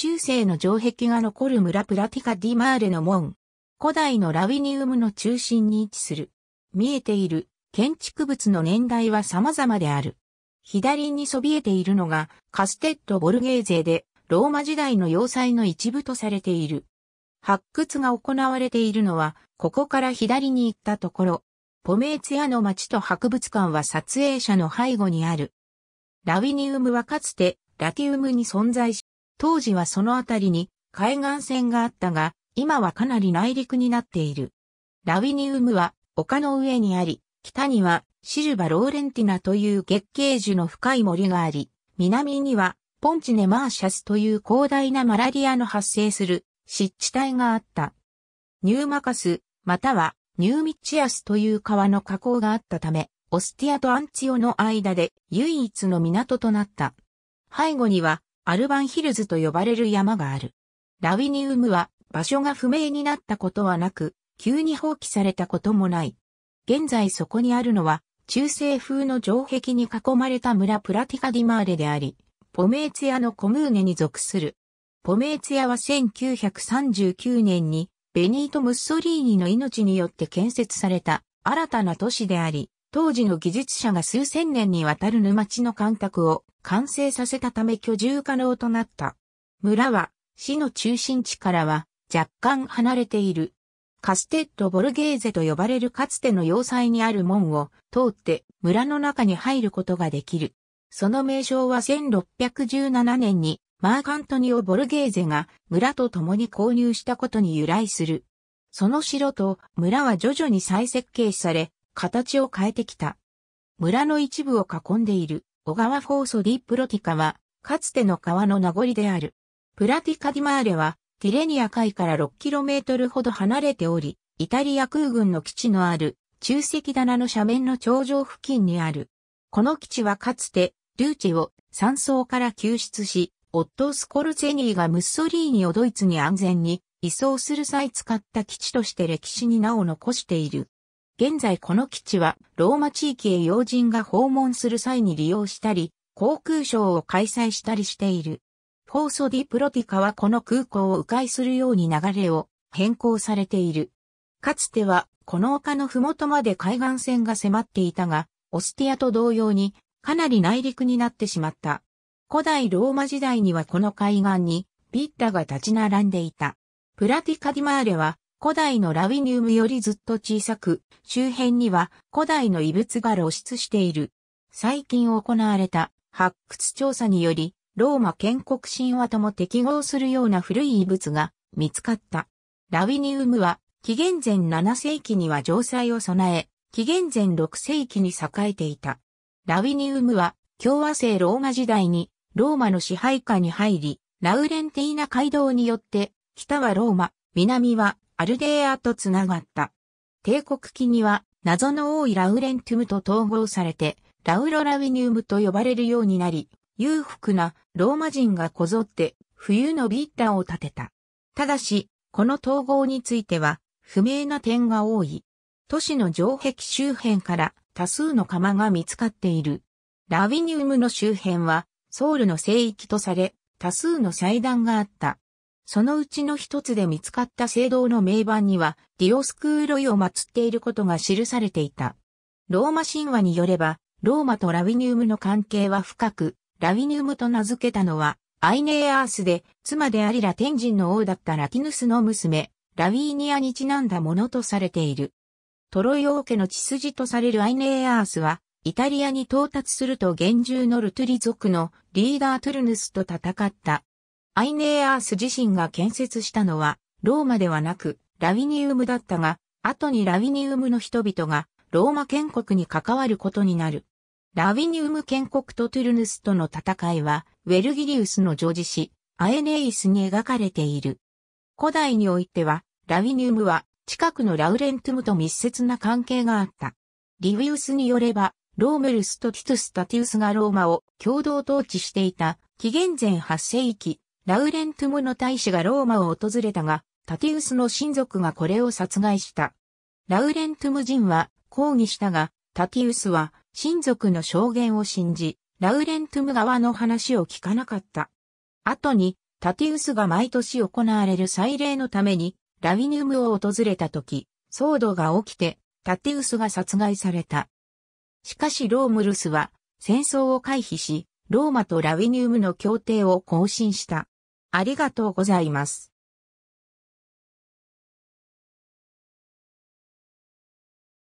中世の城壁が残る村プラティカ・ディ・マーレの門。古代のラウィニウムの中心に位置する。見えている建築物の年代は様々である。左にそびえているのがカステッド・ボルゲーゼでローマ時代の要塞の一部とされている。発掘が行われているのはここから左に行ったところ。ポメーツヤの町と博物館は撮影者の背後にある。ラウィニウムはかつてラティウムに存在し当時はそのあたりに海岸線があったが、今はかなり内陸になっている。ラウィニウムは丘の上にあり、北にはシルバ・ローレンティナという月桂樹の深い森があり、南にはポンチネ・マーシャスという広大なマラリアの発生する湿地帯があった。ニューマカス、またはニューミッチアスという川の河口があったため、オスティアとアンツィオの間で唯一の港となった。背後にはアルバンヒルズと呼ばれる山がある。ラウィニウムは場所が不明になったことはなく、急に放棄されたこともない。現在そこにあるのは、中世風の城壁に囲まれた村プラティカディマーレであり、ポメーツヤのコムーネに属する。ポメーツヤは1939年にベニート・ムッソリーニの命によって建設された新たな都市であり、当時の技術者が数千年にわたる沼地の干拓を完成させたため居住可能となった。村は市の中心地からは若干離れている。カステッド・ボルゲーゼと呼ばれるかつての要塞にある門を通って村の中に入ることができる。その名称は1617年にマーカントニオ・ボルゲーゼが村と共に購入したことに由来する。その城と村は徐々に再設計され、形を変えてきた。村の一部を囲んでいる小川フォーソディ・プロティカは、かつての川の名残である。プラティカ・ディマーレは、ティレニア海から 6km ほど離れており、イタリア空軍の基地のある中石棚の斜面の頂上付近にある。この基地はかつて、ルーチェを山荘から救出し、オットー・スコルツェニーがムッソリーニをドイツに安全に移送する際使った基地として歴史に名を残している。現在この基地はローマ地域へ要人が訪問する際に利用したり、航空ショーを開催したりしている。フォーソディプロティカはこの空港を迂回するように流れを変更されている。かつてはこの丘の麓まで海岸線が迫っていたが、オスティアと同様にかなり内陸になってしまった。古代ローマ時代にはこの海岸にビッタが立ち並んでいた。プラティカディマーレは古代のラビィニウムよりずっと小さく、周辺には古代の遺物が露出している。最近行われた発掘調査により、ローマ建国神話とも適合するような古い遺物が見つかった。ラビィニウムは、紀元前7世紀には城塞を備え、紀元前6世紀に栄えていた。ラビィニウムは、共和制ローマ時代に、ローマの支配下に入り、ラウレンティーナ街道によって、北はローマ、南はアルデーアと繋がった。帝国期には謎の多いラウレンティムと統合されて、ラウロラウィニウムと呼ばれるようになり、裕福なローマ人がこぞって冬のビッタを建てた。ただし、この統合については不明な点が多い。都市の城壁周辺から多数の窯が見つかっている。ラウィニウムの周辺はソウルの聖域とされ、多数の祭壇があった。そのうちの一つで見つかった聖堂の名板には、ディオスクーロイを祀っていることが記されていた。ローマ神話によれば、ローマとラヴィニウムの関係は深く、ラヴィニウムと名付けたのは、アイネーアースで、妻でありラ天神の王だったラティヌスの娘、ラヴィーニアにちなんだものとされている。トロイ王家の血筋とされるアイネーアースは、イタリアに到達すると厳重のルトゥリ族のリーダートゥルヌスと戦った。アイネーアース自身が建設したのは、ローマではなく、ラビィニウムだったが、後にラビィニウムの人々が、ローマ建国に関わることになる。ラビィニウム建国とトゥルヌスとの戦いは、ウェルギリウスの女児史、アエネイスに描かれている。古代においては、ラビィニウムは、近くのラウレントゥムと密接な関係があった。リビウスによれば、ローメルスとティトゥス・タティウスがローマを共同統治していた、紀元前8世紀、ラウレントムの大使がローマを訪れたが、タティウスの親族がこれを殺害した。ラウレントム人は抗議したが、タティウスは親族の証言を信じ、ラウレントム側の話を聞かなかった。後に、タティウスが毎年行われる祭礼のために、ラビニウムを訪れた時、騒動が起きて、タティウスが殺害された。しかしロームルスは、戦争を回避し、ローマとラビニウムの協定を更新した。ありがとうございます。